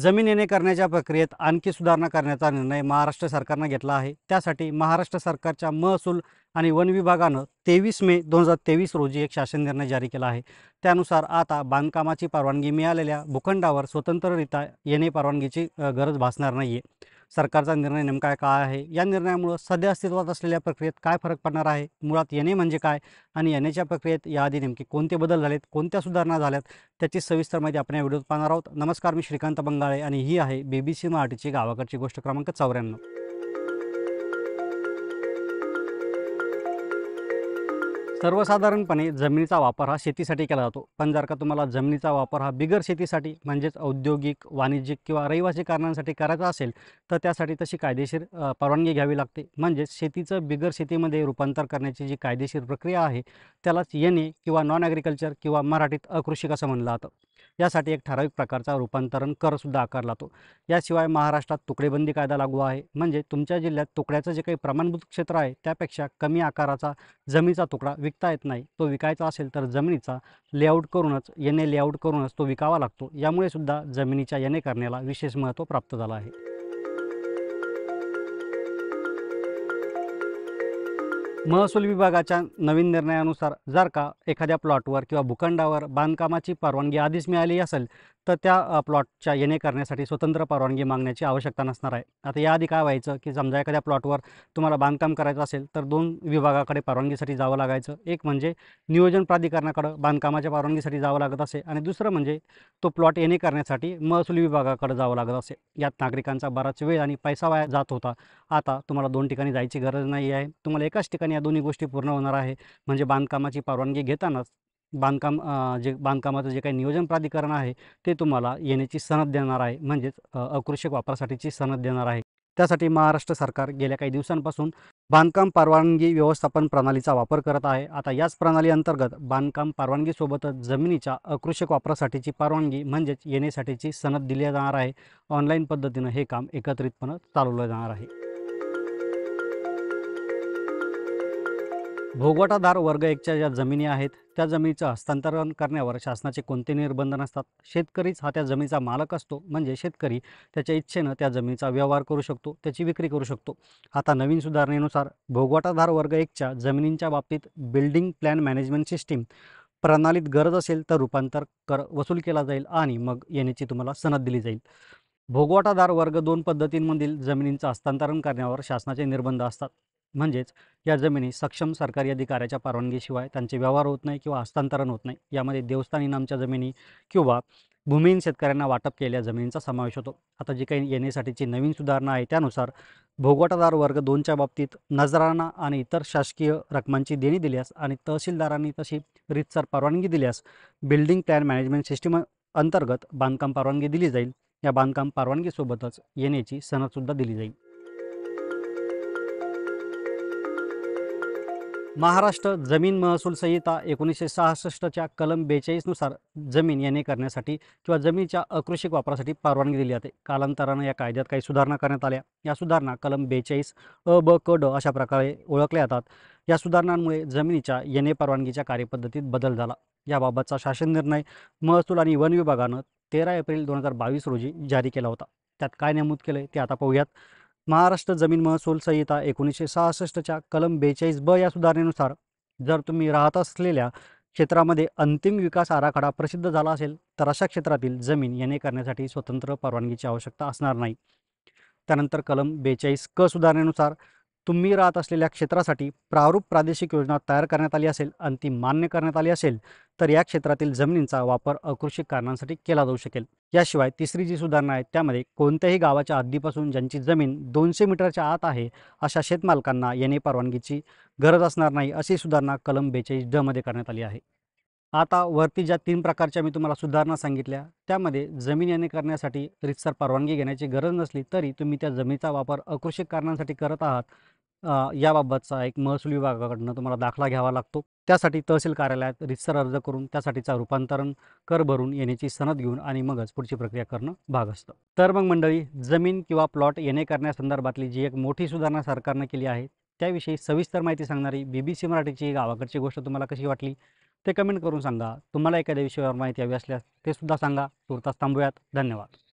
जमीन येणे करण्याच्या प्रक्रियेत आणखी सुधारणा करण्याचा निर्णय महाराष्ट्र सरकारनं घेतला आहे त्यासाठी महाराष्ट्र सरकारच्या महसूल आणि वन विभागानं तेवीस मे दोन हजार तेवीस रोजी एक शासन निर्णय जारी केला आहे त्यानुसार आता बांधकामाची परवानगी मिळालेल्या भूखंडावर स्वतंत्ररित्या येणे परवानगीची गरज भासणार नाही आहे सरकारचा निर्णय नेमका काय आहे या निर्णयामुळं सध्या अस्तित्वात असलेल्या प्रक्रियेत काय फरक पडणार आहे मुळात येणे म्हणजे काय आणि येण्याच्या प्रक्रियेत याआधी नेमके कोणते बदल झालेत कोणत्या सुधारणा झाल्यात त्याची सविस्तर माहिती आपण या व्हिडिओत पाहणार आहोत नमस्कार मी श्रीकांत बंगाळे आणि ही आहे बी बी सी मराठीची गावाकडची गोष्ट क्रमांक चौऱ्याण्णव सर्वसाधारणपणे जमिनीचा वापर हा शेतीसाठी केला जातो पण जर का तुम्हाला जमिनीचा वापर हा बिगर शेतीसाठी म्हणजेच औद्योगिक वाणिज्यिक किंवा रहिवासी कारणांसाठी करायचा असेल तर त्यासाठी तशी कायदेशीर परवानगी घ्यावी लागते म्हणजेच शेतीचं बिगर शेतीमध्ये रूपांतर करण्याची जी कायदेशीर प्रक्रिया आहे त्यालाच येणे किंवा नॉन ॲग्रिकल्चर किंवा मराठीत अकृषिक असं म्हणलं जातं यासाठी एक ठराविक प्रकारचा रूपांतरण करसुद्धा आकारला जातो याशिवाय महाराष्ट्रात तुकडेबंदी कायदा लागू आहे म्हणजे तुमच्या जिल्ह्यात तुकड्याचं जे काही प्रमाणभूत क्षेत्र आहे त्यापेक्षा कमी आकाराचा जमीचा तुकडा विकता येत नाही तो विकायचा असेल तर जमिनीचा लेआउट करूनच येणे लेआउट करूनच तो विकावा लागतो यामुळे सुद्धा जमिनीच्या येणे करण्याला विशेष महत्त्व प्राप्त झालं आहे महसूल विभागाच्या नवीन निर्णयानुसार जर का एखाद्या प्लॉटवर किंवा भूखंडावर बांधकामाची परवानगी आधीच मिळाली असेल तर त्या प्लॉटच्या येणे करण्यासाठी स्वतंत्र परवानगी मागण्याची आवश्यकता नसणार आहे आता याआधी काय व्हायचं की समजा एखाद्या प्लॉटवर तुम्हाला बांधकाम करायचं असेल तर दोन विभागाकडे परवानगीसाठी जावं लागायचं एक म्हणजे नियोजन प्राधिकरणाकडं बांधकामाच्या परवानगीसाठी जावं लागत असे आणि दुसरं म्हणजे तो प्लॉट येणे करण्यासाठी महसूल विभागाकडे जावं लागत असे यात नागरिकांचा बराच वेळ आणि पैसा वाया जात होता आता तुम्हाला दोन ठिकाणी जायची गरज नाही आहे तुम्हाला एकाच ठिकाणी या दोन्ही गोष्टी पूर्ण होणार आहे म्हणजे बांधकामाची परवानगी घेतानाच बांधकाम जे बांधकामाचं जे काही नियोजन प्राधिकरण आहे ते तुम्हाला येण्याची सनद देणार आहे म्हणजेच अकृषक वापरासाठीची सनद देणार आहे त्यासाठी महाराष्ट्र सरकार गेल्या काही दिवसांपासून बांधकाम परवानगी व्यवस्थापन प्रणालीचा वापर करत आहे आता याच प्रणाली अंतर्गत बांधकाम परवानगीसोबतच जमिनीच्या अकृषक वापरासाठीची परवानगी म्हणजेच येण्यासाठीची सनद दिली जाणार आहे ऑनलाईन पद्धतीनं हे काम एकत्रितपणे चालवलं जाणार आहे भोगवटादार वर्ग एकच्या ज्या जमिनी आहेत त्या जमिनीचं हस्तांतरण करण्यावर शासनाचे कोणते निर्बंध नसतात शेतकरीच हा त्या जमिनीचा मालक असतो म्हणजे शेतकरी त्याच्या इच्छेनं त्या जमिनीचा व्यवहार करू शकतो त्याची विक्री करू शकतो आता नवीन सुधारणेनुसार भोगवटाधार वर्ग एकच्या जमिनींच्या बाबतीत बिल्डिंग प्लॅन मॅनेजमेंट सिस्टीम प्रणालीत गरज असेल तर रूपांतर कर वसूल केला जाईल आणि मग येण्याची तुम्हाला सनद दिली जाईल भोगवटादार वर्ग दोन पद्धतींमधील जमिनींचं हस्तांतरण करण्यावर शासनाचे निर्बंध असतात म्हणजेच या जमिनी सक्षम सरकारी अधिकाऱ्याच्या परवानगीशिवाय त्यांचे व्यवहार होत नाही किंवा हस्तांतरण होत नाही यामध्ये देवस्थान इनामच्या जमिनी किंवा भूमिहीन शेतकऱ्यांना वाटप केलेल्या जमिनींचा समावेश होतो आता जी काही येण्यासाठीची नवीन सुधारणा आहे त्यानुसार भोगवटादार वर्ग दोनच्या बाबतीत नजराना आणि इतर शासकीय रकमांची देणी दिल्यास आणि तहसीलदारांनी तशी रितसर परवानगी दिल्यास बिल्डिंग प्लॅन मॅनेजमेंट सिस्टीम अंतर्गत बांधकाम परवानगी दिली जाईल या बांधकाम परवानगीसोबतच येण्याची सनदसुद्धा दिली जाईल महाराष्ट्र जमीन महसूल संहिता एकोणीसशे सहासष्टच्या कलम बेचाळीसनुसार जमीन याने करण्यासाठी किंवा जमिनीच्या अकृषिक वापरासाठी परवानगी दिली जाते कालांतरानं या कायद्यात काही सुधारणा करण्यात आल्या या सुधारणा कलम बेचाळीस अ ब क ड अशा प्रकारे ओळखल्या जातात या सुधारणांमुळे जमिनीच्या येणे परवानगीच्या कार्यपद्धतीत बदल झाला याबाबतचा शासन निर्णय महसूल आणि वन विभागानं तेरा एप्रिल दोन हजार बावीस रोजी जारी केला होता त्यात काय नमूद केलं ते आता पाहूयात महाराष्ट्र जमीन महसूल संहिता एकोणीसशे सहासष्टच्या कलम बेचाळीस ब या सुधारणेनुसार जर तुम्ही राहत असलेल्या क्षेत्रामध्ये अंतिम विकास आराखडा प्रसिद्ध झाला असेल तर अशा क्षेत्रातील जमीन याने करण्यासाठी स्वतंत्र परवानगीची आवश्यकता असणार नाही त्यानंतर कलम बेचाळीस क सुधारणेनुसार तुम्ही राहत असलेल्या क्षेत्रासाठी प्रारूप प्रादेशिक योजना तयार करण्यात आली असेल आणि ती मान्य करण्यात आली असेल तर या क्षेत्रातील जमिनींचा वापर अकृषिक कारणांसाठी केला जाऊ शकेल याशिवाय तिसरी जी सुधारणा आहे त्यामध्ये कोणत्याही गावाच्या हद्दीपासून ज्यांची जमीन दोनशे मीटरच्या आत आहे अशा शेतमालकांना येणे परवानगीची गरज असणार नाही अशी सुधारणा कलम बेचाळीस ड मध्ये करण्यात आली आहे आता वरती ज्या तीन प्रकारच्या मी तुम्हाला सुधारणा सांगितल्या त्यामध्ये जमीन येणे करण्यासाठी रितसर परवानगी घेण्याची गरज नसली तरी तुम्ही त्या जमिनीचा वापर अकृषिक कारणांसाठी करत आहात याबाबतचा एक महसूल विभागाकडनं तुम्हाला दाखला घ्यावा लागतो त्यासाठी तहसील कार्यालयात रितसर अर्ज करून त्यासाठीचा रूपांतरण कर भरून येण्याची सनद घेऊन आणि मगच पुढची प्रक्रिया करणं भाग असतं तर मग मंडळी जमीन किंवा प्लॉट येणे करण्यासंदर्भातली जी एक मोठी सुधारणा सरकारनं केली आहे त्याविषयी सविस्तर माहिती सांगणारी बी बी सी मराठीची गावाकडची गोष्ट तुम्हाला कशी वाटली ते कमेंट करून सांगा तुम्हाला एखाद्या विषयावर माहिती हवी असल्यास ते सुद्धा सांगा तुर्तास थांबूयात धन्यवाद